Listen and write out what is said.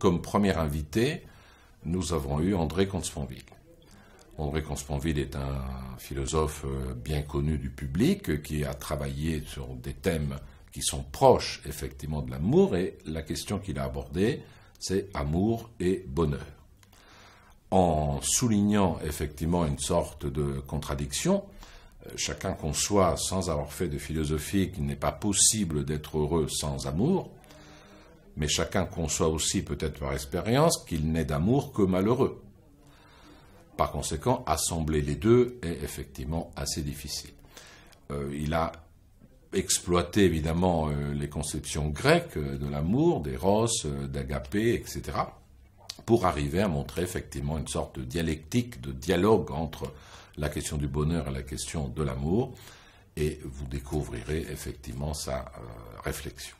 comme premier invité, nous avons eu André Consponville. André Consponville est un philosophe euh, bien connu du public qui a travaillé sur des thèmes qui sont proches effectivement de l'amour et la question qu'il a abordée, c'est amour et bonheur. En soulignant effectivement une sorte de contradiction, euh, chacun conçoit sans avoir fait de philosophie qu'il n'est pas possible d'être heureux sans amour, mais chacun conçoit aussi, peut-être par expérience, qu'il n'est d'amour que malheureux. Par conséquent, assembler les deux est effectivement assez difficile. Euh, il a exploité évidemment euh, les conceptions grecques euh, de l'amour, d'Eros, d'Agapé, etc., pour arriver à montrer effectivement une sorte de dialectique, de dialogue entre la question du bonheur et la question de l'amour, et vous découvrirez effectivement sa réflexion.